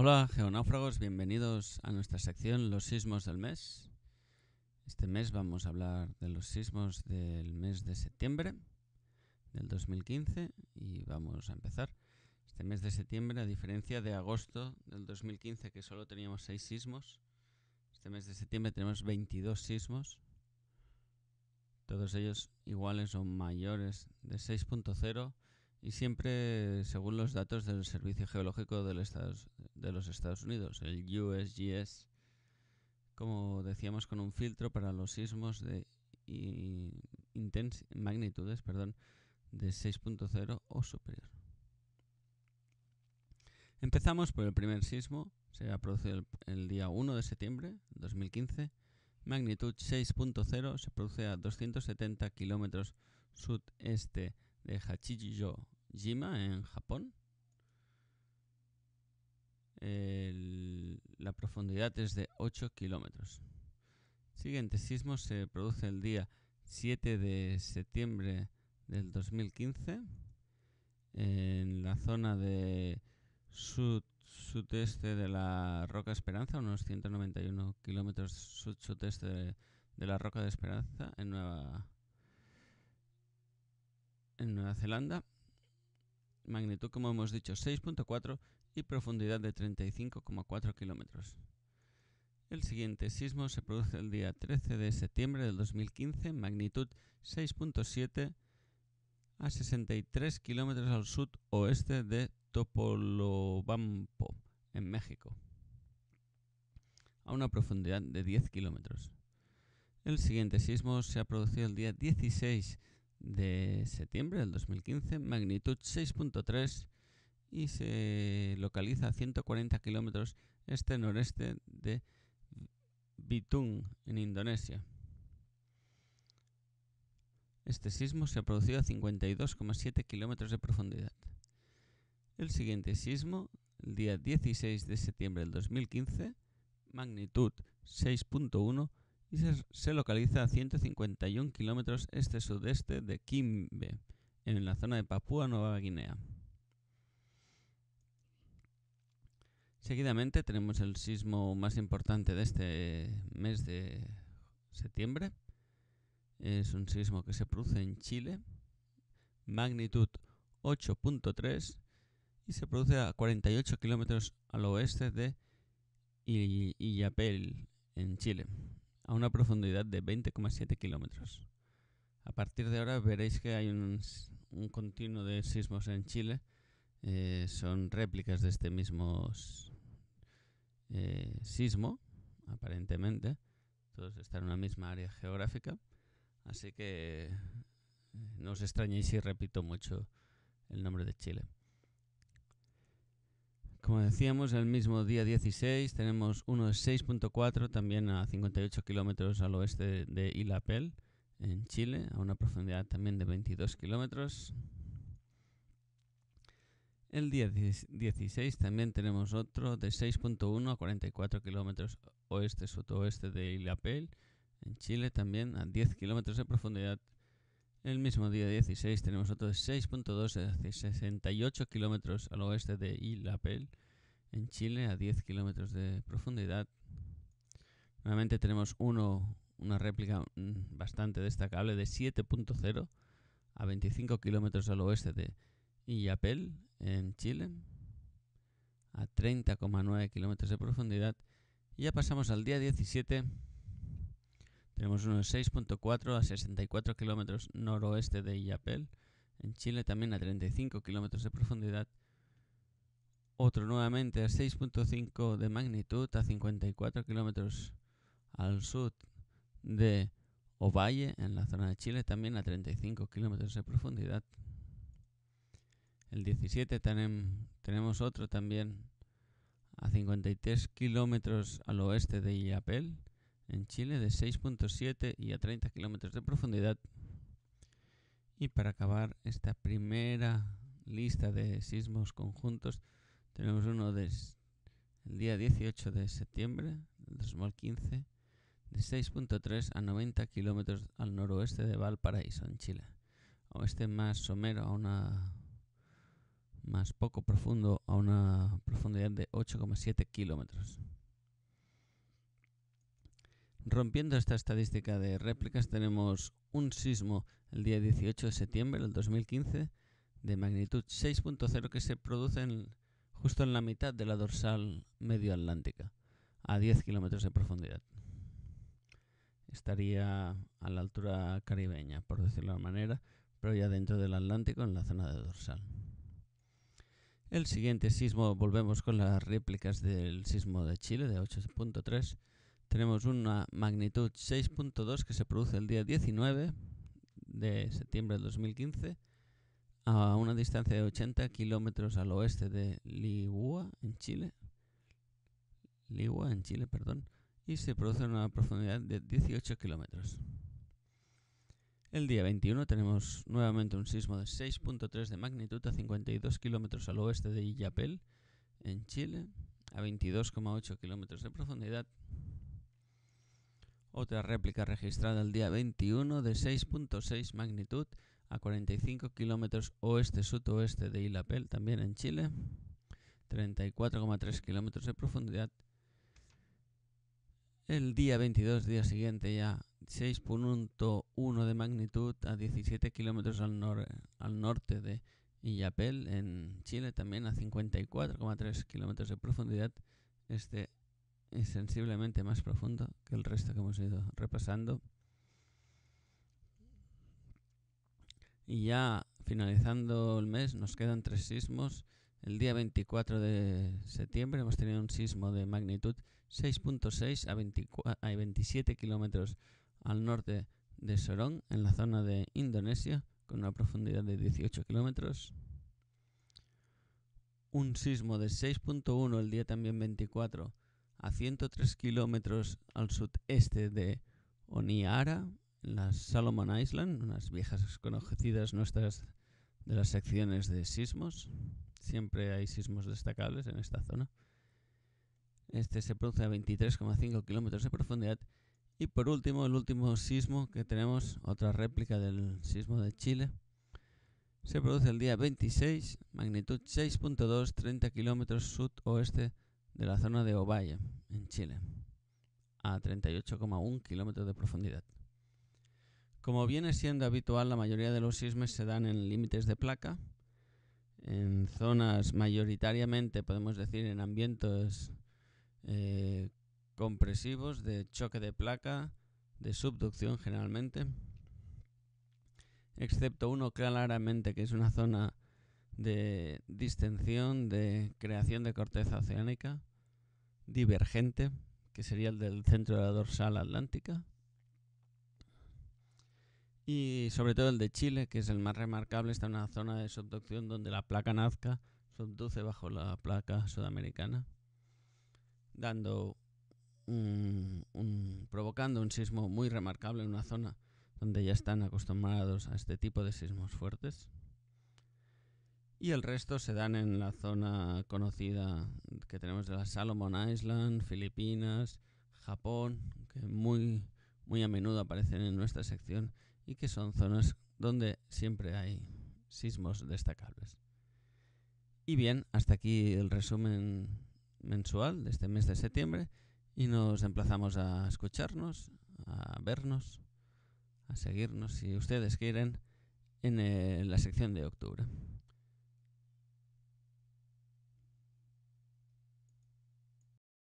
Hola geonáufragos, bienvenidos a nuestra sección Los sismos del mes. Este mes vamos a hablar de los sismos del mes de septiembre del 2015 y vamos a empezar. Este mes de septiembre, a diferencia de agosto del 2015 que solo teníamos seis sismos, este mes de septiembre tenemos 22 sismos, todos ellos iguales o mayores de 6.0 y siempre según los datos del Servicio Geológico de los Estados Unidos, el USGS, como decíamos, con un filtro para los sismos de intens, magnitudes perdón, de 6.0 o superior. Empezamos por el primer sismo, se ha producido el, día 1 de septiembre de 2015, magnitud 6.0, se produce a 270 kilómetros sudeste de Hachijiyo, Jima en Japón. la profundidad es de 8 kilómetros. Siguiente sismo se produce el día 7 de septiembre del 2015 en la zona de sud sudeste de la Roca Esperanza, unos 191 kilómetros sud sudeste de, de, la Roca de Esperanza en Nueva, en Nueva Zelanda magnitud como hemos dicho 6.4 y profundidad de 35,4 kilómetros. El siguiente sismo se produce el día 13 de septiembre del 2015, magnitud 6.7 a 63 kilómetros al sudoeste de Topolobampo, en México, a una profundidad de 10 kilómetros. El siguiente sismo se ha producido el día 16 de septiembre del 2015, magnitud 6.3 y se localiza a 140 kilómetros este-noreste de Bitung, en Indonesia. Este sismo se ha producido a 52,7 kilómetros de profundidad. El siguiente sismo, el día 16 de septiembre del 2015, magnitud 6.1, y se, localiza a 151 kilómetros este-sudeste de Kimbe, en la zona de Papúa Nueva Guinea. Seguidamente tenemos el sismo más importante de este mes de septiembre. Es un sismo que se produce en Chile, magnitud 8.3 y se produce a 48 kilómetros al oeste de Illapel, en Chile a una profundidad de 20,7 kilómetros. A partir de ahora veréis que hay un, continuo de sismos en Chile. Eh, son réplicas de este mismo eh, sismo, aparentemente. Todos están en una misma área geográfica. Así que eh, no os extrañéis si repito mucho el nombre de Chile. Como decíamos, el mismo día 16 tenemos uno de 6.4 también a 58 kilómetros al oeste de Ilapel, en Chile, a una profundidad también de 22 kilómetros. El día 16 también tenemos otro de 6.1 a 44 kilómetros oeste-sudoeste de Ilapel, en Chile también a 10 kilómetros de profundidad el mismo día 16 tenemos otro de 6.2 de 68 kilómetros al oeste de Illapel, en Chile, a 10 kilómetros de profundidad. Nuevamente tenemos uno, una réplica mm, bastante destacable de 7.0 a 25 kilómetros al oeste de Illapel, en Chile, a 30,9 kilómetros de profundidad. Y ya pasamos al día 17 tenemos uno 6.4 a 64 kilómetros noroeste de Illapel. En Chile también a 35 kilómetros de profundidad. Otro nuevamente a 6.5 de magnitud a 54 kilómetros al sur de Ovalle, en la zona de Chile, también a 35 kilómetros de profundidad. El 17 tenemos otro también a 53 kilómetros al oeste de Illapel en Chile de 6.7 y a 30 kilómetros de profundidad. Y para acabar esta primera lista de sismos conjuntos, tenemos uno del día 18 de septiembre de 2015 de 6.3 a 90 kilómetros al noroeste de Valparaíso, en Chile. Oeste más somero a una más poco profundo a una profundidad de 8,7 kilómetros. Rompiendo esta estadística de réplicas tenemos un sismo el día 18 de septiembre del 2015 de magnitud 6.0 que se produce justo en la mitad de la dorsal medioatlántica, a 10 kilómetros de profundidad. Estaría a la altura caribeña, por decirlo de manera, pero ya dentro del Atlántico, en la zona de dorsal. El siguiente sismo, volvemos con las réplicas del sismo de Chile de 8.3 tenemos una magnitud 6.2 que se produce el día 19 de septiembre de 2015 a una distancia de 80 kilómetros al oeste de Ligua, en Chile. Ligua, en Chile, perdón. Y se produce a una profundidad de 18 kilómetros. El día 21 tenemos nuevamente un sismo de 6.3 de magnitud a 52 kilómetros al oeste de Illapel, en Chile, a 22,8 kilómetros de profundidad otra réplica registrada el día 21 de 6.6 magnitud a 45 kilómetros oeste-sudoeste de Ilapel, también en Chile, 34,3 kilómetros de profundidad. El día 22, día siguiente ya, 6.1 de magnitud a 17 kilómetros al, al norte de Illapel, en Chile, también a 54,3 kilómetros de profundidad. Este y sensiblemente más profundo que el resto que hemos ido repasando. Y ya finalizando el mes nos quedan tres sismos. El día 24 de septiembre hemos tenido un sismo de magnitud 6.6 a, 27 kilómetros al norte de Sorong, en la zona de Indonesia, con una profundidad de 18 kilómetros. Un sismo de 6.1 el día también 24 a 103 kilómetros al sudeste de Oniara, en las Salomon Island, unas viejas conocidas nuestras de las secciones de sismos. Siempre hay sismos destacables en esta zona. Este se produce a 23,5 kilómetros de profundidad. Y por último, el último sismo que tenemos, otra réplica del sismo de Chile, se produce el día 26, magnitud 6.2, 30 kilómetros sudoeste de la zona de Ovalle, en Chile, a 38,1 kilómetros de profundidad. Como viene siendo habitual, la mayoría de los sismes se dan en límites de placa, en zonas mayoritariamente, podemos decir, en ambientes eh, compresivos de choque de placa, de subducción generalmente, excepto uno claramente que es una zona de distensión, de creación de corteza oceánica, divergente, que sería el del centro de la dorsal atlántica, y sobre todo el de Chile, que es el más remarcable, está en una zona de subducción donde la placa nazca subduce bajo la placa sudamericana, dando provocando un sismo muy remarcable en una zona donde ya están acostumbrados a este tipo de sismos fuertes. Y el resto se dan en la zona conocida que tenemos de la Salomon Island, Filipinas, Japón, que muy a menudo aparecen en nuestra sección y que son zonas donde siempre hay sismos destacables. Y bien, hasta aquí el resumen mensual de este mes de septiembre y nos emplazamos a escucharnos, a vernos, a seguirnos si ustedes quieren en eh, la sección de octubre.